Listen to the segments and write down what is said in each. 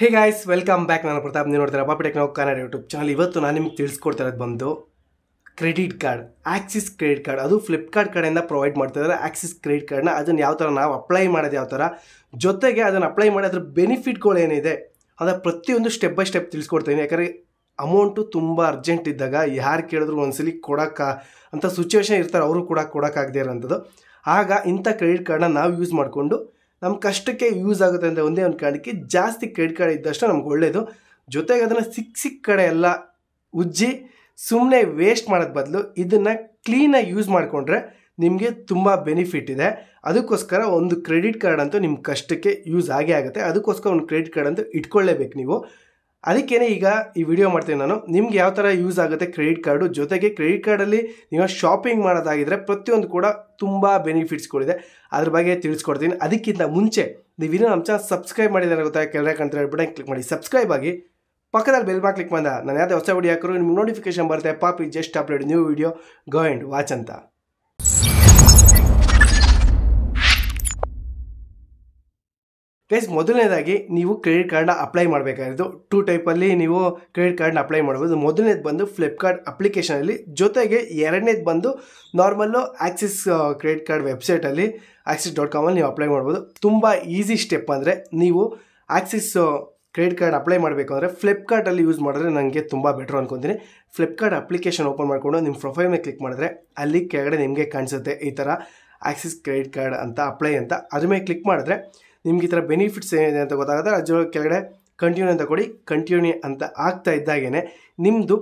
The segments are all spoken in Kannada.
ಹೇ ಗಾಯ್ಸ್ ವೆಲ್ಕಮ್ ಬ್ಯಾಕ್ ನಾನು ಪ್ರತಾಪ್ ನೀವು ನೋಡ್ತಾರೆ ಪಾಪಿ ಟೆಕ್ನೋ ಕನ್ನಡ ಯೂಟ್ಯೂಬ್ ಚಾನಲ್ ಇವತ್ತು ನಾನು ನಿಮಗೆ ತಿಳಿಸ್ಕೊಡ್ತಾ ಇರೋದು ಬಂದು credit card Axis credit card ಅದು ಫ್ಲಿಪ್ಕಾರ್ಟ್ ಕಡೆಯಿಂದ ಪ್ರೊವೈಡ್ ಮಾಡ್ತಾ ಇದ್ದಾರೆ ಆಕ್ಸಿಸ್ ಕ್ರೆಡಿಟ್ ಕಾರ್ಡ್ನ ಅದನ್ನು ಯಾವ ಥರ ನಾವು ಅಪ್ಲೈ ಮಾಡೋದು ಯಾವ ಥರ ಜೊತೆಗೆ ಅದನ್ನು ಅಪ್ಲೈ ಮಾಡೋದ್ರ ಬೆನಿಫಿಟ್ಗಳು ಏನಿದೆ ಅದರ ಪ್ರತಿಯೊಂದು ಸ್ಟೆಪ್ ಬೈ ಸ್ಟೆಪ್ ತಿಳಿಸ್ಕೊಡ್ತೀನಿ ಯಾಕಂದರೆ ಅಮೌಂಟು ತುಂಬ ಅರ್ಜೆಂಟ್ ಇದ್ದಾಗ ಯಾರು ಕೇಳಿದ್ರು ಒಂದ್ಸಲಿ ಕೊಡೋಕ್ಕ ಅಂತ ಸಿಚುವೇಷನ್ ಇರ್ತಾರೆ ಅವರು ಕೂಡ ಕೊಡೋಕ್ಕಾಗದೇ ಇರೋಂಥದ್ದು ಆಗ ಇಂಥ ಕ್ರೆಡಿಟ್ ಕಾರ್ಡನ್ನ ನಾವು ಯೂಸ್ ಮಾಡಿಕೊಂಡು ನಮ್ಮ ಕಷ್ಟಕ್ಕೆ ಯೂಸ್ ಆಗುತ್ತೆ ಅಂತ ಒಂದೇ ಒಂದು ಕಾರಣಕ್ಕೆ ಜಾಸ್ತಿ ಕ್ರೆಡಿಟ್ ಕಾರ್ಡ್ ಇದ್ದಷ್ಟು ನಮ್ಗೆ ಒಳ್ಳೆಯದು ಜೊತೆಗೆ ಅದನ್ನು ಸಿಕ್ಕ ಸಿಕ್ಕ ಕಡೆ ಎಲ್ಲ ಉಜ್ಜಿ ಸುಮ್ಮನೆ ವೇಸ್ಟ್ ಮಾಡೋದು ಬದಲು ಇದನ್ನು ಕ್ಲೀನಾಗಿ ಯೂಸ್ ಮಾಡಿಕೊಂಡ್ರೆ ನಿಮಗೆ ತುಂಬ ಬೆನಿಫಿಟ್ ಇದೆ ಅದಕ್ಕೋಸ್ಕರ ಒಂದು ಕ್ರೆಡಿಟ್ ಕಾರ್ಡ್ ಅಂತೂ ನಿಮ್ಮ ಕಷ್ಟಕ್ಕೆ ಯೂಸ್ ಆಗೇ ಆಗುತ್ತೆ ಅದಕ್ಕೋಸ್ಕರ ಒಂದು ಕ್ರೆಡಿಟ್ ಕಾರ್ಡ್ ಅಂತೂ ಇಟ್ಕೊಳ್ಳೇಬೇಕು ನೀವು ಅದಕ್ಕೇನೆ ಈಗ ಈ ವಿಡಿಯೋ ಮಾಡ್ತೀನಿ ನಾನು ನಿಮ್ಗೆ ಯಾವ ಥರ ಯೂಸ್ ಆಗುತ್ತೆ ಕ್ರೆಡಿಟ್ ಕಾರ್ಡು ಜೊತೆಗೆ ಕ್ರೆಡಿಟ್ ಕಾರ್ಡಲ್ಲಿ ನೀವು ಶಾಪಿಂಗ್ ಮಾಡೋದಾಗಿದ್ದರೆ ಪ್ರತಿಯೊಂದು ಕೂಡ ತುಂಬ ಬೆನಿಫಿಟ್ಸ್ಗಳಿದೆ ಅದ್ರ ಬಗ್ಗೆ ತಿಳಿಸ್ಕೊಡ್ತೀನಿ ಅದಕ್ಕಿಂತ ಮುಂಚೆ ನೀವು ನಮ್ಮ ಚಾನಲ್ ಸಬ್ಸ್ಕ್ರೈಬ್ ಮಾಡಿದರೆ ಗೊತ್ತಾ ಕೆಳಗಡೆ ಅಂತ ಹೇಳ್ಬಿಟ್ಟು ಕ್ಲಿಕ್ ಮಾಡಿ ಸಬ್ಸ್ಕ್ರೈಬ್ ಆಗಿ ಪಕ್ಕದಲ್ಲಿ ಬೆಲ್ ಕ್ಲಿಕ್ ಮಾಡ ನಾನು ಯಾವುದೇ ಹೊಸ ವಿಡಿಯೋ ಹಾಕರು ನಿಮ್ಗೆ ನೋಟಿಫಿಕೇಶನ್ ಬರುತ್ತೆ ಪಾಪಿ just upload new video go and watch ಅಂತ ಗೈಸ್ ಮೊದಲನೇದಾಗಿ ನೀವು ಕ್ರೆಡಿಟ್ ಕಾರ್ಡ್ನ ಅಪ್ಲೈ ಮಾಡಬೇಕಾಗಿದ್ದು ಟೂ ಟೈಪಲ್ಲಿ ನೀವು ಕ್ರೆಡಿಟ್ ಕಾರ್ಡ್ನ ಅಪ್ಲೈ ಮಾಡ್ಬೋದು ಮೊದಲನೇದು ಬಂದು ಫ್ಲಿಪ್ಕಾರ್ಟ್ ಅಪ್ಲಿಕೇಶನಲ್ಲಿ ಜೊತೆಗೆ ಎರಡನೇದು ಬಂದು ನಾರ್ಮಲ್ಲು ಆ್ಯಕ್ಸಿಸ್ ಕ್ರೆಡಿಟ್ ಕಾರ್ಡ್ ವೆಬ್ಸೈಟಲ್ಲಿ ಆ್ಯಕ್ಸಿಸ್ ಡಾಟ್ ಕಾಮಲ್ಲಿ ನೀವು ಅಪ್ಲೈ ಮಾಡ್ಬೋದು ತುಂಬ ಈಸಿ ಸ್ಟೆಪ್ ಅಂದರೆ ನೀವು ಆ್ಯಕ್ಸಿಸ್ ಕ್ರೆಡಿಟ್ ಕಾರ್ಡ್ ಅಪ್ಲೈ ಮಾಡಬೇಕು ಅಂದರೆ ಫ್ಲಿಪ್ಕಾರ್ಟಲ್ಲಿ ಯೂಸ್ ಮಾಡಿದ್ರೆ ನನಗೆ ತುಂಬ ಬೆಟ್ರ್ ಅನ್ಕೊತೀನಿ ಫ್ಲಿಪ್ಕಾರ್ಟ್ ಅಪ್ಲಿಕೇಶನ್ ಓಪನ್ ಮಾಡಿಕೊಂಡು ನಿಮ್ಮ ಪ್ರೊಫೈಲ್ ಮೇಲೆ ಕ್ಲಿಕ್ ಮಾಡಿದ್ರೆ ಅಲ್ಲಿ ಕೆಳಗಡೆ ನಿಮಗೆ ಕಾಣಿಸುತ್ತೆ ಈ ಥರ ಆ್ಯಕ್ಸಿಸ್ ಕ್ರೆಡಿಟ್ ಕಾರ್ಡ್ ಅಂತ ಅಪ್ಲೈ ಅಂತ ಅದ್ರ ಮೇಲೆ ಕ್ಲಿಕ್ ಮಾಡಿದ್ರೆ ನಿಮ್ಗೆ ಈ ಥರ ಬೆನಿಫಿಟ್ಸ್ ಏನಿದೆ ಅಂತ ಗೊತ್ತಾಗುತ್ತೆ ಅದ್ರ ಕೆಳಗಡೆ ಕಂಟಿನ್ಯೂ ಅಂತ ಕೊಡಿ ಕಂಟಿನ್ಯೂ ಅಂತ ಆಗ್ತಾ ಇದ್ದಾಗೇ ನಿಮ್ಮದು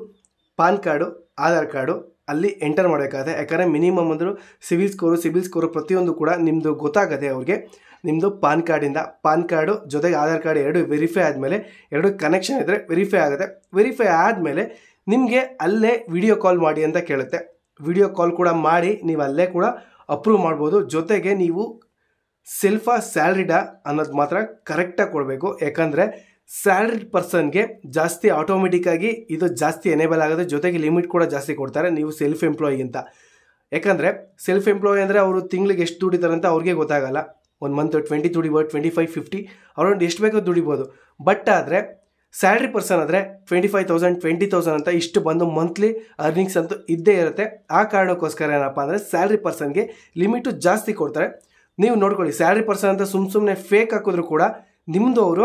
ಪಾನ್ ಕಾರ್ಡು ಆಧಾರ್ ಕಾರ್ಡು ಅಲ್ಲಿ ಎಂಟರ್ ಮಾಡಬೇಕಾಗುತ್ತೆ ಯಾಕಂದರೆ ಮಿನಿಮಮ್ ಅಂದರು ಸಿವಿಲ್ ಸ್ಕೋರು ಸಿವಿಲ್ ಸ್ಕೋರು ಪ್ರತಿಯೊಂದು ಕೂಡ ನಿಮ್ಮದು ಗೊತ್ತಾಗದೆ ಅವ್ರಿಗೆ ನಿಮ್ಮದು ಪಾನ್ ಕಾರ್ಡಿಂದ ಪಾನ್ ಕಾರ್ಡು ಜೊತೆಗೆ ಆಧಾರ್ ಕಾರ್ಡ್ ಎರಡು ವೆರಿಫೈ ಆದಮೇಲೆ ಎರಡು ಕನೆಕ್ಷನ್ ಇದ್ದರೆ ವೆರಿಫೈ ಆಗುತ್ತೆ ವೆರಿಫೈ ಆದಮೇಲೆ ನಿಮಗೆ ಅಲ್ಲೇ ವಿಡಿಯೋ ಕಾಲ್ ಮಾಡಿ ಅಂತ ಕೇಳುತ್ತೆ ವಿಡಿಯೋ ಕಾಲ್ ಕೂಡ ಮಾಡಿ ನೀವು ಅಲ್ಲೇ ಕೂಡ ಅಪ್ರೂವ್ ಮಾಡ್ಬೋದು ಜೊತೆಗೆ ನೀವು ಸೆಲ್ಫಾ ಸ್ಯಾಲ್ರಿಡಾ ಅನ್ನೋದು ಮಾತ್ರ ಕರೆಕ್ಟಾಗಿ ಕೊಡಬೇಕು ಯಾಕಂದರೆ ಸ್ಯಾಲ್ರಿಡ್ ಪರ್ಸನ್ಗೆ ಜಾಸ್ತಿ ಆಟೋಮೆಟಿಕ್ಕಾಗಿ ಇದು ಜಾಸ್ತಿ ಎನೇಬಲ್ ಆಗುತ್ತೆ ಜೊತೆಗೆ ಲಿಮಿಟ್ ಕೂಡ ಜಾಸ್ತಿ ಕೊಡ್ತಾರೆ ನೀವು ಸೆಲ್ಫ್ ಎಂಪ್ಲಾಯಿಗಿಂತ ಯಾಕಂದರೆ ಸೆಲ್ಫ್ ಎಂಪ್ಲಾಯ್ ಅಂದರೆ ಅವರು ತಿಂಗಳಿಗೆ ಎಷ್ಟು ದುಡಿತಾರೆ ಅಂತ ಅವ್ರಿಗೆ ಗೊತ್ತಾಗಲ್ಲ ಒಂದು ಮಂತ್ ಟ್ವೆಂಟಿ ದುಡಿಬೋದು ಟ್ವೆಂಟಿ ಫೈವ್ ಫಿಫ್ಟಿ ಅರೌಂಡ್ ಎಷ್ಟು ಬೇಕೋ ದುಡಿಬೋದು ಬಟ್ ಆದರೆ ಸ್ಯಾಲ್ರಿ ಪರ್ಸನ್ ಆದರೆ twenty five thousand twenty thousand ಅಂತ ಇಷ್ಟು ಬಂದು ಮಂತ್ಲಿ ಅರ್ನಿಂಗ್ಸ್ ಅಂತೂ ಇದ್ದೇ ಇರುತ್ತೆ ಆ ಕಾರಣಕ್ಕೋಸ್ಕರ ಏನಪ್ಪ ಅಂದರೆ ಸ್ಯಾಲ್ರಿ ಪರ್ಸನ್ಗೆ ಲಿಮಿಟು ಜಾಸ್ತಿ ಕೊಡ್ತಾರೆ ನೀವು ನೋಡ್ಕೊಳ್ಳಿ ಸ್ಯಾಲ್ರಿ ಪರ್ಸನ್ ಅಂತ ಸುಮ್ಮ ಸುಮ್ಮನೆ ಫೇಕ್ ಹಾಕಿದ್ರು ಕೂಡ ನಿಮ್ಮದು ಅವರು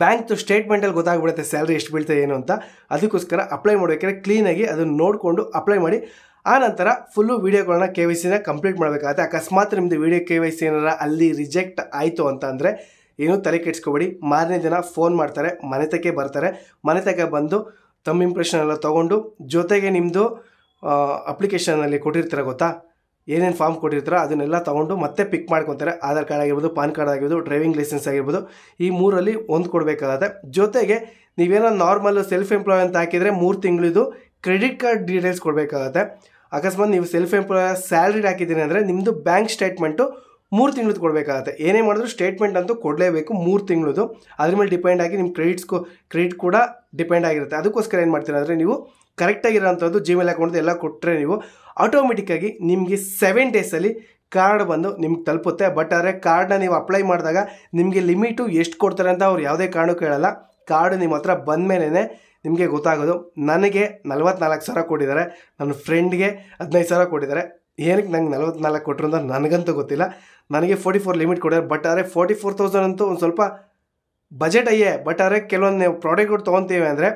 ಬ್ಯಾಂಕ್ದು ಸ್ಟೇಟ್ಮೆಂಟಲ್ಲಿ ಗೊತ್ತಾಗ್ಬಿಡುತ್ತೆ ಸ್ಯಾಲ್ರಿ ಎಷ್ಟು ಬೀಳ್ತದೆ ಏನು ಅಂತ ಅದಕ್ಕೋಸ್ಕರ ಅಪ್ಲೈ ಮಾಡಬೇಕಾದ್ರೆ ಕ್ಲೀನಾಗಿ ಅದನ್ನು ನೋಡಿಕೊಂಡು ಅಪ್ಲೈ ಮಾಡಿ ಆ ನಂತರ ಫುಲ್ಲು ವೀಡಿಯೋಗಳನ್ನ ಕೆ ವೈ ಸಿನ ಕಂಪ್ಲೀಟ್ ಮಾಡಬೇಕಾಗುತ್ತೆ ಅಕಸ್ಮಾತ್ ನಿಮ್ಮದು ವೀಡಿಯೋ ಕೆ ವೈ ಸಿ ಏನಾರ ಅಲ್ಲಿ ರಿಜೆಕ್ಟ್ ಆಯಿತು ಅಂತ ಅಂದರೆ ಏನೂ ತಲೆ ಕೆಡ್ಸ್ಕೊಬೇಡಿ ಮಾರನೇ ದಿನ ಫೋನ್ ಮಾಡ್ತಾರೆ ಮನೆತಕ್ಕೆ ಬರ್ತಾರೆ ಮನೆತಕ್ಕೆ ಬಂದು ತಮ್ಮ ಇಂಪ್ರೆಷನ್ ಎಲ್ಲ ತೊಗೊಂಡು ಜೊತೆಗೆ ನಿಮ್ಮದು ಅಪ್ಲಿಕೇಶನಲ್ಲಿ ಕೊಟ್ಟಿರ್ತಾರೆ ಗೊತ್ತಾ ಏನೇನು ಫಾರ್ಮ್ ಕೊಟ್ಟಿರ್ತಾರೋ ಅದನ್ನೆಲ್ಲ ತೊಗೊಂಡು ಮತ್ತೆ ಪಿಕ್ ಮಾಡ್ಕೊತಾರೆ ಆಧಾರ್ ಕಾರ್ಡ್ ಆಗಿರ್ಬೋದು ಪಾನ್ ಕಾರ್ಡ್ ಆಗಿರ್ಬೋದು ಡ್ರೈವಿಂಗ್ ಲೈಸೆನ್ಸ್ ಆಗಿರ್ಬೋದು ಈ ಮೂರಲ್ಲಿ ಒಂದು ಕೊಡಬೇಕಾಗತ್ತೆ ಜೊತೆಗೆ ನೀವೇನೋ ನಾರ್ಮಲ್ ಸೆಲ್ಫ್ ಎಂಪ್ಲಾಯ್ ಅಂತ ಹಾಕಿದರೆ ಮೂರು ತಿಂಗಳಿದು ಕ್ರೆಡಿಟ್ ಕಾರ್ಡ್ ಡೀಟೇಲ್ಸ್ ಕೊಡಬೇಕಾಗತ್ತೆ ಅಕಸ್ಮಾತ್ ನೀವು ಸೆಲ್ಫ್ ಎಂಪ್ಲಾಯ್ ಸ್ಯಾಲ್ರಿ ಹಾಕಿದ್ದೀನಿ ಅಂದರೆ ನಿಮ್ಮದು ಬ್ಯಾಂಕ್ ಸ್ಟೇಟ್ಮೆಂಟು ಮೂರು ತಿಂಗಳದ್ದು ಕೊಡಬೇಕಾಗತ್ತೆ ಏನೇ ಮಾಡಿದ್ರು ಸ್ಟೇಟ್ಮೆಂಟ್ ಅಂತೂ ಕೊಡಲೇಬೇಕು ಮೂರು ತಿಂಗಳದು ಅದ್ರ ಮೇಲೆ ಡಿಪೆಂಡ್ ಆಗಿ ನಿಮ್ಮ ಕ್ರೆಡಿಟ್ಸ್ಗೂ ಕ್ರೆಡಿಟ್ ಕೂಡ ಡಿಪೆಂಡ್ ಆಗಿರುತ್ತೆ ಅದಕ್ಕೋಸ್ಕರ ಏನು ಮಾಡ್ತೀರಾ ಅಂದರೆ ನೀವು ಜಿ ಜಿಮೇಲ್ ಅಕೌಂಟ್ ಎಲ್ಲ ಕೊಟ್ಟರೆ ನೀವು ಆಟೋಮೆಟಿಕ್ಕಾಗಿ ನಿಮಗೆ ಸೆವೆನ್ ಡೇಸಲ್ಲಿ ಕಾರ್ಡ್ ಬಂದು ನಿಮ್ಗೆ ತಲುಪುತ್ತೆ ಬಟ್ ಆದರೆ ಕಾರ್ಡನ್ನ ನೀವು ಅಪ್ಲೈ ಮಾಡಿದಾಗ ನಿಮಗೆ ಲಿಮಿಟು ಎಷ್ಟು ಕೊಡ್ತಾರೆ ಅಂತ ಅವ್ರು ಯಾವುದೇ ಕಾರಣಕ್ಕೂ ಹೇಳಲ್ಲ ಕಾರ್ಡ್ ನಿಮ್ಮ ಹತ್ರ ಬಂದ ಮೇಲೆ ನಿಮಗೆ ಗೊತ್ತಾಗೋದು ನನಗೆ ನಲ್ವತ್ನಾಲ್ಕು ಸಾವಿರ ಕೊಟ್ಟಿದ್ದಾರೆ ನನ್ನ ಫ್ರೆಂಡ್ಗೆ ಹದಿನೈದು ಸಾವಿರ ಕೊಟ್ಟಿದ್ದಾರೆ ಏನಕ್ಕೆ ನಂಗೆ ನಲ್ವತ್ನಾಲ್ಕು ಕೊಟ್ಟರು ಅಂತ ನನಗಂತೂ ಗೊತ್ತಿಲ್ಲ ನನಗೆ ಫೋರ್ಟಿ ಫೋರ್ ಲಿಮಿಟ್ ಕೊಡಿದ್ದಾರೆ ಬಟ್ ಆದರೆ ಫೋರ್ಟಿ ಫೋರ್ ತೌಸಂಡ್ ಅಂತೂ ಒಂದು ಸ್ವಲ್ಪ ಬಜೆಟ್ ಅಯ್ಯೇ ಬಟ್ ಆದರೆ ಕೆಲವೊಂದು ನೀವು ಪ್ರಾಡಕ್ಟ್ಗಳು ತೊಗೊತೀವಿ ಅಂದರೆ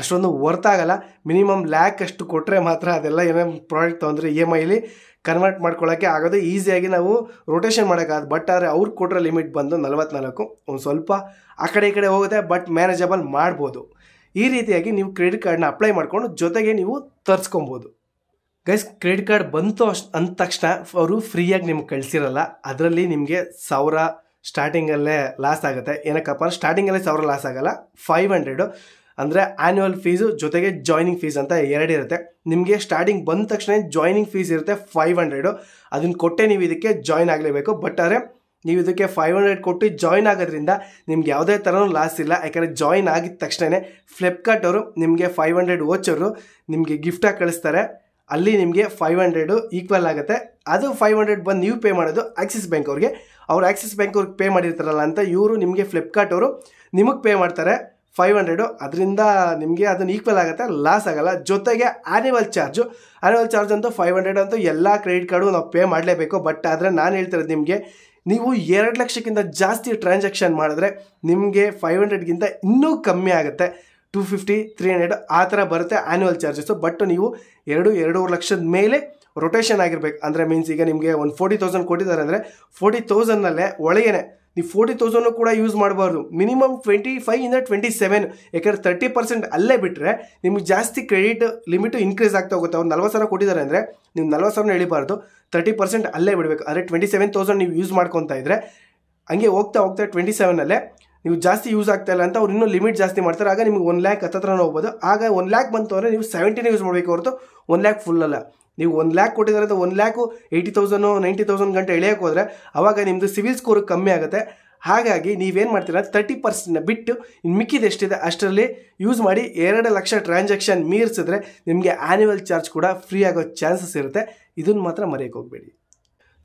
ಅಷ್ಟೊಂದು ಆಗಲ್ಲ ಮಿನಿಮಮ್ ಲ್ಯಾಕ್ ಅಷ್ಟು ಕೊಟ್ಟರೆ ಮಾತ್ರ ಅದೆಲ್ಲ ಏನೇನು ಪ್ರಾಡಕ್ಟ್ ತೊಂದರೆ ಇ e ಎಮ್ ಐಲಿ ಕನ್ವರ್ಟ್ ಮಾಡ್ಕೊಳ್ಳೋಕ್ಕೆ ಆಗೋದು ಈಸಿಯಾಗಿ ನಾವು ರೊಟೇಷನ್ ಮಾಡೋಕ್ಕಾಗ ಬಟ್ ಆದರೆ ಅವ್ರು ಕೊಟ್ಟರೆ ಲಿಮಿಟ್ ಬಂದು ನಲವತ್ನಾಲ್ಕು ಒಂದು ಸ್ವಲ್ಪ ಆ ಕಡೆ ಈ ಕಡೆ ಹೋಗುತ್ತೆ ಬಟ್ ಮ್ಯಾನೇಜಬಲ್ ಮಾಡ್ಬೋದು ಈ ರೀತಿಯಾಗಿ ನೀವು ಕ್ರೆಡಿಟ್ ಕಾರ್ಡ್ನ ಅಪ್ಲೈ ಮಾಡಿಕೊಂಡು ಜೊತೆಗೆ ನೀವು ತರಿಸ್ಕೊಬೋದು ಗೈಸ್ ಕ್ರೆಡಿಟ್ ಕಾರ್ಡ್ ಬಂತು ಅಷ್ಟು ಅಂದ ತಕ್ಷಣ ಅವರು ಫ್ರೀಯಾಗಿ ನಿಮ್ಗೆ ಕಳಿಸಿರಲ್ಲ ಅದರಲ್ಲಿ ನಿಮಗೆ ಸಾವಿರ ಸ್ಟಾರ್ಟಿಂಗಲ್ಲೇ ಲಾಸ್ ಆಗುತ್ತೆ ಏನಕ್ಕಪ್ಪ ಸ್ಟಾರ್ಟಿಂಗಲ್ಲೇ ಸಾವಿರ ಲಾಸ್ ಆಗಲ್ಲ ಫೈವ್ ಹಂಡ್ರೆಡು ಅಂದರೆ ಆ್ಯನ್ಯುವಲ್ ಫೀಸು ಜೊತೆಗೆ ಜಾಯ್ನಿಂಗ್ ಫೀಸ್ ಅಂತ ಇರುತ್ತೆ ನಿಮಗೆ ಸ್ಟಾರ್ಟಿಂಗ್ ಬಂದ ತಕ್ಷಣ ಜಾಯ್ನಿಂಗ್ ಫೀಸ್ ಇರುತ್ತೆ ಫೈವ್ ಹಂಡ್ರೆಡು ಅದನ್ನು ಕೊಟ್ಟೆ ನೀವು ಇದಕ್ಕೆ ಜಾಯ್ನ್ ಆಗಲೇಬೇಕು ಬಟ್ ಆದರೆ ನೀವು ಇದಕ್ಕೆ ಫೈವ್ ಹಂಡ್ರೆಡ್ ಕೊಟ್ಟು ಜಾಯ್ನ್ ಆಗೋದ್ರಿಂದ ನಿಮ್ಗೆ ಯಾವುದೇ ಥರನೂ ಲಾಸ್ ಇಲ್ಲ ಯಾಕಂದರೆ ಜಾಯ್ನ್ ಆಗಿದ ತಕ್ಷಣ ಫ್ಲಿಪ್ಕಾರ್ಟ್ ಅವರು ನಿಮಗೆ ಫೈವ್ ಹಂಡ್ರೆಡ್ ಓಚರು ನಿಮಗೆ ಗಿಫ್ಟಾಗಿ ಕಳಿಸ್ತಾರೆ ಅಲ್ಲಿ ನಿಮಗೆ ಫೈವ್ ಹಂಡ್ರೆಡು ಈಕ್ವಲ್ ಆಗುತ್ತೆ ಅದು ಫೈವ್ ಹಂಡ್ರೆಡ್ ಬಂದು ನೀವು ಪೇ ಮಾಡೋದು ಆಕ್ಸಿಸ್ ಬ್ಯಾಂಕ್ ಅವ್ರಿಗೆ ಅವ್ರು ಆಕ್ಸಿಸ್ ಬ್ಯಾಂಕ್ ಅವ್ರಿಗೆ ಪೇ ಮಾಡಿರ್ತಾರಲ್ಲ ಅಂತ ಇವರು ನಿಮಗೆ ಫ್ಲಿಪ್ಕಾರ್ಟ್ ಅವರು ನಿಮಗೆ ಪೇ ಮಾಡ್ತಾರೆ ಫೈವ್ ಹಂಡ್ರೆಡು ಅದರಿಂದ ನಿಮಗೆ ಅದನ್ನು ಈಕ್ವಲ್ ಆಗುತ್ತೆ ಲಾಸ್ ಆಗಲ್ಲ ಜೊತೆಗೆ ಆ್ಯನಿವಲ್ ಚಾರ್ಜು ಆ್ಯನ್ಯುವಲ್ ಚಾರ್ಜ್ ಅಂತೂ ಫೈವ್ ಹಂಡ್ರೆಡ್ ಅಂತೂ ಎಲ್ಲ ಕ್ರೆಡಿಟ್ ಕಾರ್ಡು ನಾವು ಪೇ ಮಾಡಲೇಬೇಕು ಬಟ್ ಆದರೆ ನಾನು ಹೇಳ್ತಿರೋದು ನಿಮಗೆ ನೀವು ಎರಡು ಲಕ್ಷಕ್ಕಿಂತ ಜಾಸ್ತಿ ಟ್ರಾನ್ಸಾಕ್ಷನ್ ಮಾಡಿದ್ರೆ ನಿಮಗೆ ಫೈವ್ ಹಂಡ್ರೆಡ್ಗಿಂತ ಇನ್ನೂ ಕಮ್ಮಿ ಆಗುತ್ತೆ ಟೂ ಫಿಫ್ಟಿ ತ್ರೀ ಹಂಡ್ರೆಡ್ ಆ ಥರ ಬರುತ್ತೆ ಆ್ಯನ್ಯುವಲ್ ಚಾರ್ಜಸ್ಸು ಬಟ್ ನೀವು ಎರಡು ಎರಡೂವರೆ ಲಕ್ಷದ ಮೇಲೆ ರೊಟೇಷನ್ ಆಗಿರಬೇಕು ಅಂದರೆ ಮೀನ್ಸ್ ಈಗ ನಿಮಗೆ ಒಂದು ಫೋರ್ಟಿ ತೌಸಂಡ್ ಕೊಟ್ಟಿದ್ದಾರೆ ಅಂದರೆ ಫೋರ್ಟಿ ತೌಸಂಡ್ನಲ್ಲೇ ಒಳಗೇನೆ ನೀವು ಫೋರ್ಟಿ ತೌಸಂಡು ಕೂಡ ಯೂಸ್ ಮಾಡಬಾರ್ದು ಮಿನಿಮಮ್ ಟ್ವೆಂಟಿ ಫೈವ್ ಇಂದ ಟ್ವೆಂಟಿ ಸೆವೆನ್ ಯಾಕಂದರೆ ತರ್ಟಿ ಪರ್ಸೆಂಟ್ ಅಲ್ಲೇ ಬಿಟ್ಟರೆ ನಿಮ್ಗೆ ಜಾಸ್ತಿ ಕ್ರೆಡಿಟ್ ಲಿಮಿಟು ಇನ್ಕ್ರೀಸ್ ಆಗ್ತಾ ಹೋಗುತ್ತೆ ಅವ್ರು ನಲ್ವತ್ತು ಸಾವಿರ ಕೊಟ್ಟಿದ್ದಾರೆ ಅಂದರೆ ನೀವು ನಲ್ವತ್ತು ಸಾವಿರ ಎಳಿಬಾರ್ದು ತರ್ಟಿ ಪರ್ಸೆಂಟ್ ಅಲ್ಲೇ ಬಿಡಬೇಕು ಅಂದರೆ ಟ್ವೆಂಟಿ ಸೆವೆನ್ ತೌಸಂಡ್ ನೀವು ಯೂಸ್ ಮಾಡ್ಕೊತಾ ಇದ್ದರೆ ಹಂಗೆ ಹೋಗ್ತಾ ಹೋಗ್ತಾ ಟ್ವೆಂಟಿ ಸೆವೆನಲ್ಲೇ ನೀವು ಜಾಸ್ತಿ ಯೂಸ್ ಆಗ್ತಾ ಇಲ್ಲ ಅಂತ ಅವ್ರು ಇನ್ನೂ ಲಿಮಿಟ್ ಜಾಸ್ತಿ ಮಾಡ್ತಾರೆ ಆಗ ನಿಮ್ಗೆ ಒನ್ ಲ್ಯಾಕ್ ಹತ್ರ ಹೋಗ್ಬೋದು ಆಗ ಒನ್ ಲ್ಯಾಕ್ ಬಂತು ಅಂದರೆ ನೀವು ಸೆವೆಂಟಿನೇ ಯೂಸ್ ಮಾಡಬೇಕು ಹೊರತು ಒನ್ ಲ್ಯಾಕ್ ಫುಲ್ ಅಲ್ಲ ನೀವು ಒಂದು ಲ್ಯಾಕ್ ಕೊಟ್ಟಿದ್ದಾರೆ ಅಂತ ಒಂದು lakh eighty thousand ninety thousand ಗಂಟೆ ಎಳೆಯಕ್ಕೆ ಹೋದರೆ ಆವಾಗ ನಿಮ್ಮದು ಸಿವಿಲ್ ಸ್ಕೋರ್ ಕಮ್ಮಿ ಆಗುತ್ತೆ ಹಾಗಾಗಿ ನೀವೇನು ಮಾಡ್ತೀರ ತರ್ಟಿ ಪರ್ಸೆಂಟ್ನ ಬಿಟ್ಟು ಮಿಕ್ಕಿದ ಎಷ್ಟಿದೆ ಅಷ್ಟರಲ್ಲಿ ಯೂಸ್ ಮಾಡಿ ಎರಡು ಲಕ್ಷ ಟ್ರಾನ್ಸಾಕ್ಷನ್ ಮೀರಿಸಿದ್ರೆ ನಿಮಗೆ ಆ್ಯನ್ಯುವಲ್ ಚಾರ್ಜ್ ಕೂಡ ಫ್ರೀ ಆಗೋ ಚಾನ್ಸಸ್ ಇರುತ್ತೆ ಇದನ್ನು ಮಾತ್ರ ಮರೆಯೋಕೆ ಹೋಗಬೇಡಿ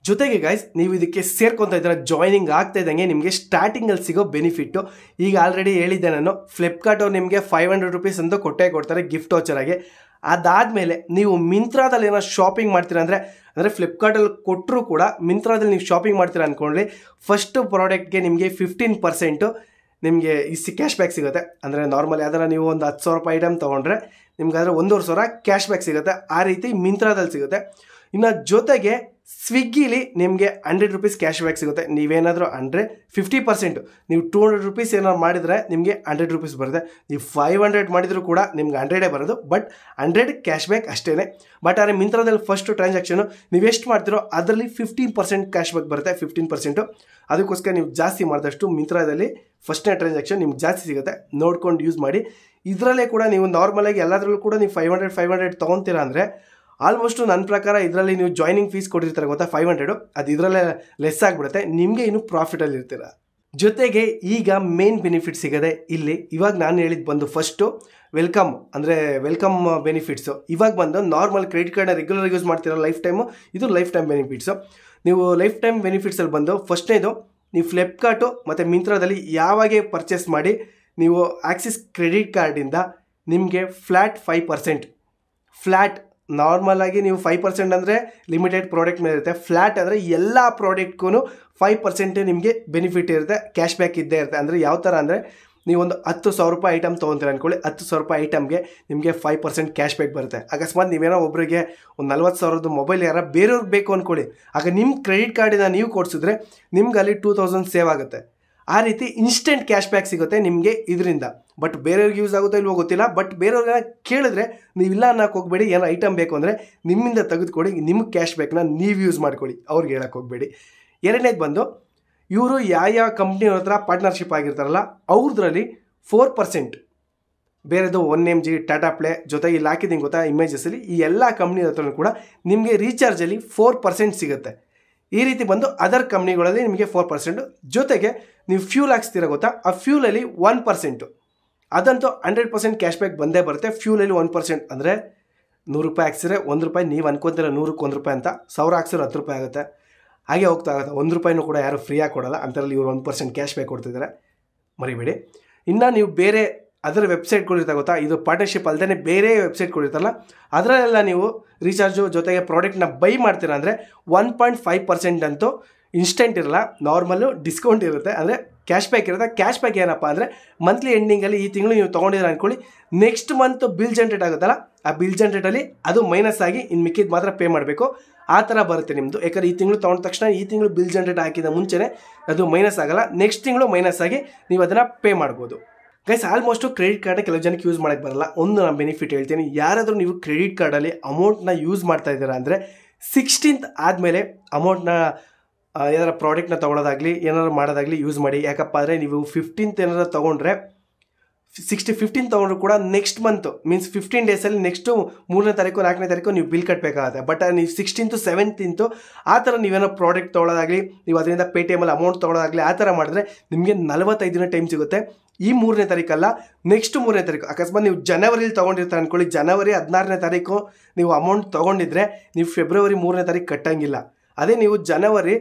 ಜೊತೆಗೆ ಗೈಸ್ ನೀವು ಇದಕ್ಕೆ ಸೇರ್ಕೊತಾ ಇದ್ದೀರ ಜಾಯ್ನಿಂಗ್ ಆಗ್ತಾ ಇದ್ದಂಗೆ ನಿಮಗೆ ಸ್ಟಾರ್ಟಿಂಗಲ್ಲಿ ಸಿಗೋ ಬೆನಿಫಿಟ್ಟು ಈಗ ಆಲ್ರೆಡಿ ಹೇಳಿದ್ದೆ ನಾನು ಫ್ಲಿಪ್ಕಾರ್ಟ್ ಅವ್ರು ನಿಮಗೆ ಫೈವ್ ಹಂಡ್ರೆಡ್ ರುಪೀಸ್ ಅಂತ ಕೊಟ್ಟೇ ಕೊಡ್ತಾರೆ ಗಿಫ್ಟ್ ವಾಚರ್ ಅದಾದಮೇಲೆ ನೀವು ಮಿಂತ್ರಾದಲ್ಲಿ ಏನೋ ಶಾಪಿಂಗ್ ಮಾಡ್ತೀರಾ ಅಂದರೆ ಅಂದರೆ ಫ್ಲಿಪ್ಕಾರ್ಟಲ್ಲಿ ಕೊಟ್ಟರೂ ಕೂಡ ಮಿಂತ್ರಾದಲ್ಲಿ ನೀವು ಶಾಪಿಂಗ್ ಮಾಡ್ತೀರಾ ಅಂದ್ಕೊಳ್ಳಿ ಫಸ್ಟು ಪ್ರಾಡಕ್ಟ್ಗೆ ನಿಮಗೆ ಫಿಫ್ಟೀನ್ ಪರ್ಸೆಂಟು ನಿಮಗೆ ಇಸಿ ಕ್ಯಾಶ್ ಬ್ಯಾಕ್ ಸಿಗುತ್ತೆ ಅಂದರೆ ನಾರ್ಮಲ್ ಯಾವ್ದಾರ ನೀವು ಒಂದು ಹತ್ತು ಸಾವಿರ ರೂಪಾಯಿ ಐಟಮ್ ತೊಗೊಂಡ್ರೆ ನಿಮ್ಗೆ ಒಂದೂವರೆ ಸಾವಿರ ಕ್ಯಾಶ್ ಬ್ಯಾಕ್ ಸಿಗುತ್ತೆ ಆ ರೀತಿ ಮಿಂತ್ರಾದಲ್ಲಿ ಸಿಗುತ್ತೆ ಇನ್ನು ಜೊತೆಗೆ ಸ್ವಿಗ್ಗಿಲಿ ನಿಮಗೆ ಹಂಡ್ರೆಡ್ ರುಪೀಸ್ ಕ್ಯಾಶ್ ಬ್ಯಾಕ್ ಸಿಗುತ್ತೆ ನೀವೇನಾದರೂ ಅಂದರೆ ಫಿಫ್ಟಿ ಪರ್ಸೆಂಟು ನೀವು ಟೂ ಹಂಡ್ರೆಡ್ ರುಪೀಸ್ ಏನಾದ್ರು ಮಾಡಿದರೆ ನಿಮಗೆ ಹಂಡ್ರೆಡ್ ರುಪೀಸ್ ಬರುತ್ತೆ ನೀವು ಫೈವ್ ಹಂಡ್ರೆಡ್ ಮಾಡಿದರೂ ಕೂಡ ನಿಮ್ಗೆ ಹಂಡ್ರೆಡೇ ಬರೋದು ಬಟ್ ಹಂಡ್ರೆಡ್ ಕ್ಯಾಶ್ ಬ್ಯಾಕ್ ಅಷ್ಟೇ ಬಟ್ ಆದರೆ ಮಿಂತ್ರದಲ್ಲಿ ಫಸ್ಟ್ ಟ್ರಾನ್ಸಾಕ್ಷನು ನೀವು ಎಷ್ಟು ಮಾಡ್ತೀರೋ ಅದರಲ್ಲಿ ಫಿಫ್ಟೀನ್ ಪರ್ಸೆಂಟ್ ಕ್ಯಾಶ್ ಬ್ಯಾಕ್ ಬರುತ್ತೆ ಫಿಫ್ಟೀನ್ ಪರ್ಸೆಂಟು ಅದಕ್ಕೋಸ್ಕರ ನೀವು ಜಾಸ್ತಿ ಮಾಡಿದಷ್ಟು ಮಿಂತ್ರದಲ್ಲಿ ಫಸ್ಟ್ನೇ ಟ್ರಾನ್ಸಾಕ್ಷನ್ ನಿಮ್ಗೆ ಜಾಸ್ತಿ ಸಿಗುತ್ತೆ ನೋಡ್ಕೊಂಡು ಯೂಸ್ ಮಾಡಿ ಇದರಲ್ಲೇ ಕೂಡ ನೀವು ನಾರ್ಮಲಾಗಿ ಎಲ್ಲದರಲ್ಲೂ ಕೂಡ ನೀವು ಫೈವ್ ಹಂಡ್ರೆಡ್ ಫೈವ್ ಹಂಡ್ರೆಡ್ ತೊಗೊಂತೀರ ಅಂದರೆ ಆಲ್ಮೋಸ್ಟು ನನ್ನ ಪ್ರಕಾರ ಇದರಲ್ಲಿ ನೀವು ಜಾಯ್ನಿಂಗ್ ಫೀಸ್ ಕೊಟ್ಟಿರ್ತಾರೆ ಗೊತ್ತಾ ಫೈವ್ ಹಂಡ್ರೆಡು ಅದು ಇದರಲ್ಲೇ ಲೆಸ್ ಆಗಿಬಿಡುತ್ತೆ ನಿಮಗೆ ಇನ್ನೂ ಪ್ರಾಫಿಟಲ್ಲಿ ಇರ್ತೀರ ಜೊತೆಗೆ ಈಗ ಮೇನ್ ಬೆನಿಫಿಟ್ ಸಿಗದೆ ಇಲ್ಲಿ ಇವಾಗ ನಾನು ಹೇಳಿದ್ದು ಬಂದು ಫಸ್ಟು ವೆಲ್ಕಮ್ ಅಂದರೆ ವೆಲ್ಕಮ್ ಬೆನಿಫಿಟ್ಸು ಇವಾಗ ಬಂದು ನಾರ್ಮಲ್ ಕ್ರೆಡಿಟ್ ಕಾರ್ಡ್ನ ರೆಗ್ಯುಲರ್ ಯೂಸ್ ಮಾಡ್ತಿರೋ ಲೈಫ್ ಟೈಮು ಇದು ಲೈಫ್ ಟೈಮ್ ಬೆನಿಫಿಟ್ಸು ನೀವು ಲೈಫ್ ಟೈಮ್ ಬೆನಿಫಿಟ್ಸಲ್ಲಿ ಬಂದು ಫಸ್ಟ್ನೇದು ನೀವು ಫ್ಲಿಪ್ಕಾರ್ಟು ಮತ್ತು ಮಿಂತ್ರಾದಲ್ಲಿ ಯಾವಾಗೆ ಪರ್ಚೇಸ್ ಮಾಡಿ ನೀವು ಆ್ಯಕ್ಸಿಸ್ ಕ್ರೆಡಿಟ್ ಕಾರ್ಡಿಂದ ನಿಮಗೆ ಫ್ಲ್ಯಾಟ್ ಫೈವ್ ಪರ್ಸೆಂಟ್ ಫ್ಲ್ಯಾಟ್ ಆಗಿ ನೀವು ಫೈವ್ ಪರ್ಸೆಂಟ್ ಅಂದರೆ ಲಿಮಿಟೆಡ್ ಪ್ರಾಡಕ್ಟ್ ಮೇಲೆ ಇರುತ್ತೆ ಫ್ಲ್ಯಾಟ್ ಅಂದರೆ ಎಲ್ಲ ಪ್ರಾಡಕ್ಟ್ಗೂ ಫೈವ್ ಪರ್ಸೆಂಟೇ ನಿಮಗೆ ಬೆನಿಫಿಟ್ ಇರುತ್ತೆ ಕ್ಯಾಶ್ ಬ್ಯಾಕ್ ಇದ್ದೇ ಇರುತ್ತೆ ಅಂದರೆ ಯಾವ ಥರ ಅಂದರೆ ನೀವೊಂದು ಹತ್ತು ಸಾವಿರ ರೂಪಾಯಿ ಐಟಮ್ ತೊಗೊತೀರ ಅಂದ್ಕೊಳ್ಳಿ ಹತ್ತು ಸಾವಿರ ರೂಪಾಯಿ ಐಟಮ್ಗೆ ನಿಮಗೆ ಫೈವ್ ಪರ್ಸೆಂಟ್ ಕ್ಯಾಶ್ ಬ್ಯಾಕ್ ಬರುತ್ತೆ ಅಕಸ್ಮಾತ್ ನೀವೇನೋ ಒಬ್ಬರಿಗೆ ಒಂದು ನಲ್ವತ್ತು ಸಾವಿರದ ಮೊಬೈಲ್ ಯಾರ ಬೇರೆಯವ್ರಿಗೆ ಬೇಕು ಅಂದ್ಕೊಳ್ಳಿ ಆಗ ನಿಮ್ಮ ಕ್ರೆಡಿಟ್ ಕಾರ್ಡಿನ ನೀವು ಕೊಡಿಸಿದ್ರೆ ನಿಮ್ಗೆ ಅಲ್ಲಿ ಟೂ ತೌಸಂಡ್ ಸೇವ್ ಆಗುತ್ತೆ ಆ ರೀತಿ ಇನ್ಸ್ಟೆಂಟ್ ಕ್ಯಾಶ್ ಬ್ಯಾಕ್ ಸಿಗುತ್ತೆ ನಿಮಗೆ ಇದರಿಂದ ಬಟ್ ಬೇರೆಯವ್ರಿಗೆ ಯೂಸ್ ಆಗುತ್ತೋ ಇಲ್ವೋ ಗೊತ್ತಿಲ್ಲ ಬಟ್ ಬೇರೆಯವ್ರನ್ನ ಕೇಳಿದ್ರೆ ನೀವು ಇಲ್ಲ ಅನ್ನೋಕೆ ಹೋಗಬೇಡಿ ಏನೋ ಐಟಮ್ ಬೇಕು ಅಂದರೆ ನಿಮ್ಮಿಂದ ತೆಗೆದುಕೊಡಿ ನಿಮ್ಗೆ ಕ್ಯಾಶ್ ಬ್ಯಾಕ್ನ ನೀವು ಯೂಸ್ ಮಾಡ್ಕೊಳ್ಳಿ ಅವ್ರಿಗೆ ಹೇಳಕ್ಕೆ ಹೋಗಬೇಡಿ ಎರಡನೇದು ಬಂದು ಇವರು ಯಾವ ಯಾವ ಕಂಪ್ನಿಯವ್ರ ಹತ್ರ ಪಾರ್ಟ್ನರ್ಶಿಪ್ ಆಗಿರ್ತಾರಲ್ಲ ಅವ್ರದ್ರಲ್ಲಿ ಫೋರ್ ಪರ್ಸೆಂಟ್ ಬೇರೆದು one M G Tata Play ಜೊತೆಗೆ ಇಲ್ಲಿ ಹಾಕಿದ್ದೀನಿ ಗೊತ್ತಾ ಇಮೇಜಸಲ್ಲಿ ಈ ಎಲ್ಲ ಕಂಪ್ನಿ ಹತ್ರನೂ ಕೂಡ ನಿಮಗೆ ರೀಚಾರ್ಜಲ್ಲಿ ಫೋರ್ ಪರ್ಸೆಂಟ್ ಸಿಗುತ್ತೆ ಈ ರೀತಿ ಬಂದು ಅದರ್ ಕಂಪ್ನಿಗಳಲ್ಲಿ ನಿಮಗೆ ಫೋರ್ ಪರ್ಸೆಂಟು ಜೊತೆಗೆ ನೀವು ಫ್ಯೂಲ್ ಹಾಕ್ಸ್ತೀರ ಗೊತ್ತಾ ಆ ಫ್ಯೂಲಲ್ಲಿ ಒನ್ ಪರ್ಸೆಂಟು ಅದಂತೂ ಹಂಡ್ರೆಡ್ ಪರ್ಸೆಂಟ್ ಕ್ಯಾಶ್ ಬ್ಯಾಕ್ ಬಂದೇ ಬರುತ್ತೆ ಫ್ಯೂಲಲ್ಲಿ ಒನ್ ಪರ್ಸೆಂಟ್ ಅಂದರೆ ನೂರು ರೂಪಾಯಿ ಹಾಕ್ಸಿದ್ರೆ ಒಂದು ರೂಪಾಯಿ ನೀವು ಅನ್ಕೊಂತೀರ ನೂರಕ್ಕೆ ಒಂದು ರೂಪಾಯಿ ಅಂತ ಸಾವಿರ ಹಾಕ್ಸಿದ್ರೆ ಹತ್ತು ರೂಪಾಯಿ ಆಗುತ್ತೆ ಹಾಗೆ ಹೋಗ್ತಾ ಆಗುತ್ತೆ ಒಂದು ರೂಪಾಯಿನೂ ಕೂಡ ಯಾರು ಫ್ರೀಯಾಗಿ ಕೊಡಲ್ಲ ಅಂತರಲ್ಲಿ ಇವರು ಒಂದು ಪರ್ಸೆಂಟ್ ಕ್ಯಾಶ್ ಬ್ಯಾಕ್ ಕೊಡ್ತಿದ್ದಾರೆ ಮರಿಬೇಡಿ ಇನ್ನು ನೀವು ಬೇರೆ ಅದರ ಇರ್ತಾ ಗೊತ್ತಾ ಇದು ಪಾರ್ಟ್ನರ್ಶಿಪ್ ಅಲ್ಲದೇ ಬೇರೆ ಇರುತ್ತಲ್ಲ ಅದರಲ್ಲೆಲ್ಲ ನೀವು ರೀಚಾರ್ಜು ಜೊತೆಗೆ ಪ್ರಾಡಕ್ಟ್ನ ಬೈ ಮಾಡ್ತೀರ ಅಂದರೆ ಒನ್ ಪಾಯಿಂಟ್ ಫೈವ್ ಪರ್ಸೆಂಟ್ ಅಂತೂ ಇನ್ಸ್ಟೆಂಟ್ ಇರಲ್ಲ ನಾರ್ಮಲ್ಲು ಡಿಸ್ಕೌಂಟ್ ಇರುತ್ತೆ ಅಂದರೆ ಕ್ಯಾಶ್ ಬ್ಯಾಕ್ ಇರುತ್ತೆ ಕ್ಯಾಶ್ ಬ್ಯಾಕ್ ಏನಪ್ಪ ಅಂದರೆ ಮಂತ್ಲಿ ಎಂಡಿಂಗಲ್ಲಿ ಈ ತಿಂಗಳು ನೀವು ತೊಗೊಂಡಿದ್ರೆ ಅಂದ್ಕೊಳ್ಳಿ ನೆಕ್ಸ್ಟ್ ಮಂತ್ ಬಿಲ್ ಜನ್ರೇಟ್ ಆಗುತ್ತಲ್ಲ ಆ ಬಿಲ್ ಜನ್ರೇಟಲ್ಲಿ ಅದು ಮೈನಸ್ ಆಗಿ ಇನ್ನು ಮಿಕ್ಕಿದ್ದು ಮಾತ್ರ ಪೇ ಮಾಡಬೇಕು ಆ ಥರ ಬರುತ್ತೆ ನಿಮ್ಮದು ಯಾಕಂದರೆ ಈ ತಿಂಗಳು ತೊಗೊಂಡ ತಕ್ಷಣ ಈ ತಿಂಗಳು ಬಿಲ್ ಜನ್ರೇಟ್ ಹಾಕಿದ ಮುಂಚೆನೇ ಅದು ಮೈನಸ್ ಆಗಲ್ಲ ನೆಕ್ಸ್ಟ್ ತಿಂಗಳು ಮೈನಸ್ ಆಗಿ ನೀವು ಅದನ್ನು ಪೇ ಮಾಡ್ಬೋದು ಗೈಸ್ ಆಲ್ಮೋಸ್ಟು ಕ್ರೆಡಿಟ್ ಕಾರ್ಡ್ನ ಕೆಲವು ಜನಕ್ಕೆ ಯೂಸ್ ಮಾಡೋಕ್ಕೆ ಬರಲ್ಲ ಒಂದು ನಾನು ಬೆನಿಫಿಟ್ ಹೇಳ್ತೀನಿ ಯಾರಾದರೂ ನೀವು ಕ್ರೆಡಿಟ್ ಕಾರ್ಡಲ್ಲಿ ಅಮೌಂಟ್ನ ಯೂಸ್ ಮಾಡ್ತಾ ಇದ್ದೀರಾ ಅಂದರೆ ಸಿಕ್ಸ್ಟೀನ್ತ್ ಆದಮೇಲೆ ಅಮೌಂಟ್ನ ಏನಾರ ಪ್ರಾಡಕ್ಟ್ನ ತೊಗೊಳೋದಾಗಲಿ ಏನಾರು ಮಾಡೋದಾಗಲಿ ಯೂಸ್ ಮಾಡಿ ಯಾಕಪ್ಪ ಅಂದರೆ ನೀವು ಫಿಫ್ಟೀನ್ತ್ ಏನಾರು ತೊಗೊಂಡ್ರೆ ಸಿಕ್ಸ್ಟಿ ಫಿಫ್ಟೀನ್ ತೊಗೊಂಡ್ರು ಕೂಡ ನೆಕ್ಸ್ಟ್ ಮಂತ್ ಮೀನ್ಸ್ ಫಿಫ್ಟೀನ್ ಡೇಸಲ್ಲಿ ನೆಕ್ಸ್ಟು ಮೂರನೇ ತಾರೀಕು ನಾಲ್ಕನೇ ತಾರೀಕು ನೀವು ಬಿಲ್ ಕಟ್ಟಬೇಕಾಗುತ್ತೆ ಬಟ್ ನೀವು ಸಿಕ್ಸ್ಟೀನ್ತು ಸೆವೆಂತಿಂತು ಆ ಥರ ನೀವೇನೋ ಪ್ರಾಡಕ್ಟ್ ತೊಗೊಳೋದಾಗಲಿ ನೀವು ಅದರಿಂದ ಪೇ ಎಮಲ್ಲಿ ಅಮೌಂಟ್ ತೊಗೊಳೋದಾಗಲಿ ಆ ಥರ ಮಾಡಿದ್ರೆ ನಿಮಗೆ ನಲವತ್ತೈದು ದಿನ ಟೈಮ್ ಸಿಗುತ್ತೆ ಈ ಮೂರನೇ ತಾರೀಕಲ್ಲ ನೆಕ್ಸ್ಟ್ ಮೂರನೇ ತಾರೀಕು ಅಕಸ್ಮಾತ್ ನೀವು ಜನವರಿಲಿ ತೊಗೊಂಡಿರ್ತಾರೆ ಅಂದ್ಕೊಳ್ಳಿ ಜನವರಿ ಹದಿನಾರನೇ ತಾರೀಕು ನೀವು ಅಮೌಂಟ್ ತೊಗೊಂಡಿದ್ರೆ ನೀವು ಫೆಬ್ರವರಿ ಮೂರನೇ ತಾರೀಕು ಕಟ್ಟಂಗಿಲ್ಲ ಅದೇ ನೀವು ಜನವರಿ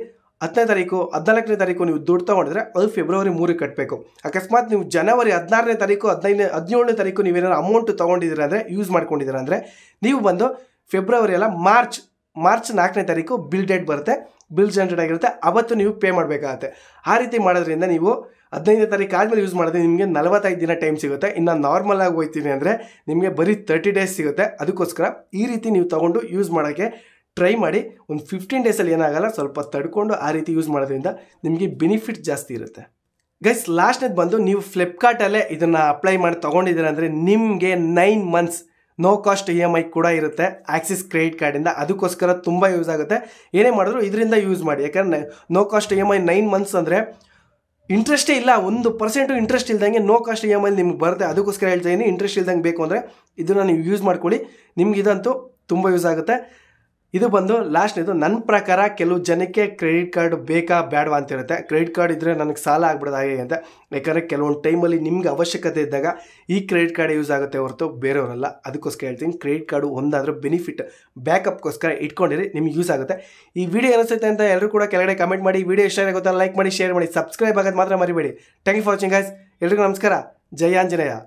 ಹತ್ತನೇ ತಾರೀಕು ಹದಿನಾಲ್ಕನೇ ತಾರೀಕು ನೀವು ದುಡ್ಡು ತೊಗೊಂಡಿದ್ರೆ ಅದು ಫೆಬ್ರವರಿ ಮೂರಿಗೆ ಕಟ್ಟಬೇಕು ಅಕಸ್ಮಾತ್ ನೀವು ಜನವರಿ ಹದಿನಾರನೇ ತಾರೀಕು ಹದಿನೈದನೇ ಹದಿನೇಳನೇ ತಾರೀಕು ನೀವೇನಾದ್ರು ಅಮೌಂಟ್ ತೊಗೊಂಡಿದ್ದೀರ ಅಂದರೆ ಯೂಸ್ ಮಾಡ್ಕೊಂಡಿದ್ದೀರ ಅಂದರೆ ನೀವು ಬಂದು ಫೆಬ್ರವರಿ ಅಲ್ಲ ಮಾರ್ಚ್ ಮಾರ್ಚ್ ನಾಲ್ಕನೇ ತಾರೀಕು ಬಿಲ್ ಡೇಟ್ ಬರುತ್ತೆ ಬಿಲ್ ಜನರೇಟ್ ಆಗಿರುತ್ತೆ ಅವತ್ತು ನೀವು ಪೇ ಮಾಡಬೇಕಾಗುತ್ತೆ ಆ ರೀತಿ ಮಾಡೋದ್ರಿಂದ ನೀವು ಹದಿನೈದನೇ ತಾರೀಕು ಆದಮೇಲೆ ಯೂಸ್ ಮಾಡಿದ್ರೆ ನಿಮಗೆ ನಲವತ್ತೈದು ದಿನ ಟೈಮ್ ಸಿಗುತ್ತೆ ಇನ್ನು ನಾರ್ಮಲ್ ಆಗಿ ಹೋಗ್ತೀನಿ ಅಂದರೆ ನಿಮಗೆ ಬರೀ ತರ್ಟಿ ಡೇಸ್ ಸಿಗುತ್ತೆ ಅದಕ್ಕೋಸ್ಕರ ಈ ರೀತಿ ನೀವು ತೊಗೊಂಡು ಯೂಸ್ ಮಾಡೋಕ್ಕೆ ಟ್ರೈ ಮಾಡಿ ಒಂದು ಫಿಫ್ಟೀನ್ ಡೇಸಲ್ಲಿ ಏನಾಗಲ್ಲ ಸ್ವಲ್ಪ ತಡ್ಕೊಂಡು ಆ ರೀತಿ ಯೂಸ್ ಮಾಡೋದ್ರಿಂದ ನಿಮಗೆ ಬೆನಿಫಿಟ್ ಜಾಸ್ತಿ ಇರುತ್ತೆ ಗೈಸ್ ಲಾಸ್ಟ್ನೇದು ಬಂದು ನೀವು ಫ್ಲಿಪ್ಕಾರ್ಟಲ್ಲೇ ಇದನ್ನು ಅಪ್ಲೈ ಮಾಡಿ ತೊಗೊಂಡಿದ್ದೀರ ಅಂದರೆ ನಿಮಗೆ nine months no cost E e M I ಕೂಡ ಇರುತ್ತೆ ಆಕ್ಸಿಸ್ ಕ್ರೆಡಿಟ್ ಕಾರ್ಡಿಂದ ಅದಕ್ಕೋಸ್ಕರ ತುಂಬ ಯೂಸ್ ಆಗುತ್ತೆ ಏನೇ ಮಾಡಿದ್ರು ಇದರಿಂದ ಯೂಸ್ ಮಾಡಿ ಯಾಕಂದರೆ no cost E M I nine months ಅಂದರೆ ಇಂಟ್ರೆಸ್ಟೇ ಇಲ್ಲ ಒಂದು ಪರ್ಸೆಂಟು ಇಂಟ್ರೆಸ್ಟ್ ಇಲ್ದಂಗೆ ನೋ ಕಾಸ್ಟ್ ಇ ಎಮ್ ಐಲಿ ನಿಮ್ಗೆ ಬರುತ್ತೆ ಅದಕ್ಕೋಸ್ಕರ ಹೇಳ್ತಾ ಇದ್ದೀನಿ ಇಂಟ್ರೆಸ್ಟ್ ಇಲ್ದಂಗೆ ಬೇಕು ಅಂದರೆ ಇದನ್ನು ನೀವು ಯೂಸ್ ಮಾಡ್ಕೊಳ್ಳಿ ನಿಮ್ಗೆ ಇದಂತೂ ತುಂಬ ಯೂಸ್ ಆಗುತ್ತೆ ಇದು ಬಂದು ಲಾಸ್ಟ್ ಇದು ನನ್ನ ಪ್ರಕಾರ ಕೆಲವು ಜನಕ್ಕೆ ಕ್ರೆಡಿಟ್ ಕಾರ್ಡ್ ಬೇಕಾ ಬೇಡವಾ ಅಂತ ಇರುತ್ತೆ ಕ್ರೆಡಿಟ್ ಕಾರ್ಡ್ ಇದ್ದರೆ ನನಗೆ ಸಾಲ ಹಾಗೆ ಅಂತ ಯಾಕಂದರೆ ಕೆಲವೊಂದು ಟೈಮಲ್ಲಿ ನಿಮ್ಗೆ ಅವಶ್ಯಕತೆ ಇದ್ದಾಗ ಈ ಕ್ರೆಡಿಟ್ ಕಾರ್ಡ್ ಯೂಸ್ ಆಗುತ್ತೆ ಹೊರತು ಬೇರೆಯವರಲ್ಲ ಅದಕ್ಕೋಸ್ಕರ ಹೇಳ್ತೀನಿ ಕ್ರೆಡಿಟ್ ಕಾರ್ಡು ಒಂದಾದರೂ ಬೆನಿಫಿಟ್ ಬ್ಯಾಕಪ್ಗೋಸ್ಕರ ಇಟ್ಕೊಂಡಿರಿ ನಿಮ್ಗೆ ಯೂಸ್ ಆಗುತ್ತೆ ಈ ವಿಡಿಯೋ ಅನಿಸುತ್ತೆ ಅಂತ ಎಲ್ಲರೂ ಕೂಡ ಕೆಳಗಡೆ ಕಮೆಂಟ್ ಮಾಡಿ ವಿಡಿಯೋ ಇಷ್ಟ ಗೊತ್ತಾ ಲೈಕ್ ಮಾಡಿ ಶೇರ್ ಮಾಡಿ ಸಬ್ಸ್ಕ್ರೈಬ್ ಆಗೋದು ಮಾತ್ರ ಮರಿಬೇಡಿ thank you for watching guys ಎಲ್ರಿಗೂ ನಮಸ್ಕಾರ ಜಯ ಆಂಜನೇಯ